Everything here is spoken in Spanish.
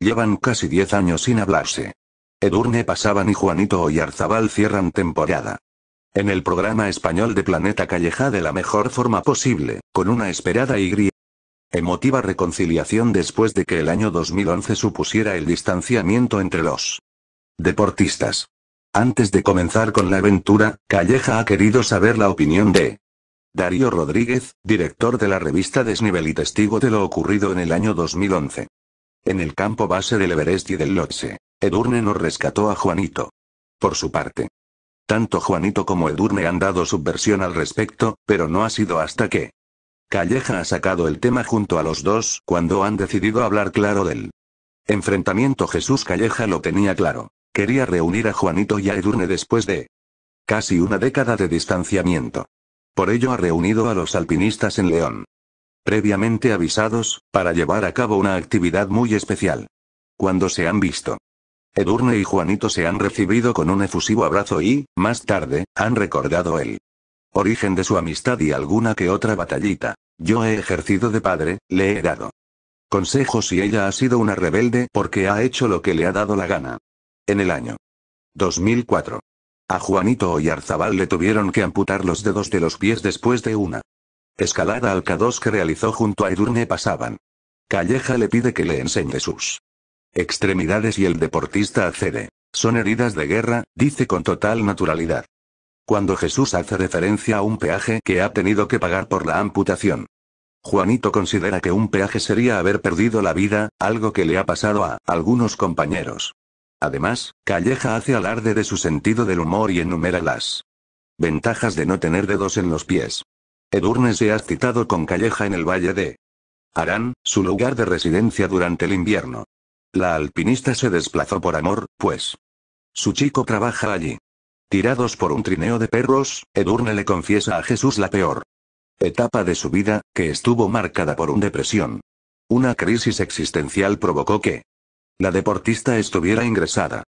Llevan casi 10 años sin hablarse. Edurne pasaban y Juanito Oyarzabal cierran temporada. En el programa español de Planeta Calleja de la mejor forma posible, con una esperada y emotiva reconciliación después de que el año 2011 supusiera el distanciamiento entre los deportistas. Antes de comenzar con la aventura, Calleja ha querido saber la opinión de Darío Rodríguez, director de la revista Desnivel y testigo de lo ocurrido en el año 2011. En el campo base del Everest y del Lhotse, Edurne no rescató a Juanito. Por su parte. Tanto Juanito como Edurne han dado su versión al respecto, pero no ha sido hasta que. Calleja ha sacado el tema junto a los dos cuando han decidido hablar claro del enfrentamiento. Jesús Calleja lo tenía claro. Quería reunir a Juanito y a Edurne después de casi una década de distanciamiento. Por ello ha reunido a los alpinistas en León previamente avisados, para llevar a cabo una actividad muy especial. Cuando se han visto. Edurne y Juanito se han recibido con un efusivo abrazo y, más tarde, han recordado el origen de su amistad y alguna que otra batallita. Yo he ejercido de padre, le he dado consejos y ella ha sido una rebelde porque ha hecho lo que le ha dado la gana. En el año 2004. A Juanito y Arzabal le tuvieron que amputar los dedos de los pies después de una Escalada al K2 que realizó junto a Edurne pasaban. Calleja le pide que le enseñe sus extremidades y el deportista accede. Son heridas de guerra, dice con total naturalidad. Cuando Jesús hace referencia a un peaje que ha tenido que pagar por la amputación. Juanito considera que un peaje sería haber perdido la vida, algo que le ha pasado a algunos compañeros. Además, Calleja hace alarde de su sentido del humor y enumera las ventajas de no tener dedos en los pies. Edurne se ha citado con Calleja en el valle de Arán, su lugar de residencia durante el invierno. La alpinista se desplazó por amor, pues. Su chico trabaja allí. Tirados por un trineo de perros, Edurne le confiesa a Jesús la peor etapa de su vida, que estuvo marcada por una depresión. Una crisis existencial provocó que la deportista estuviera ingresada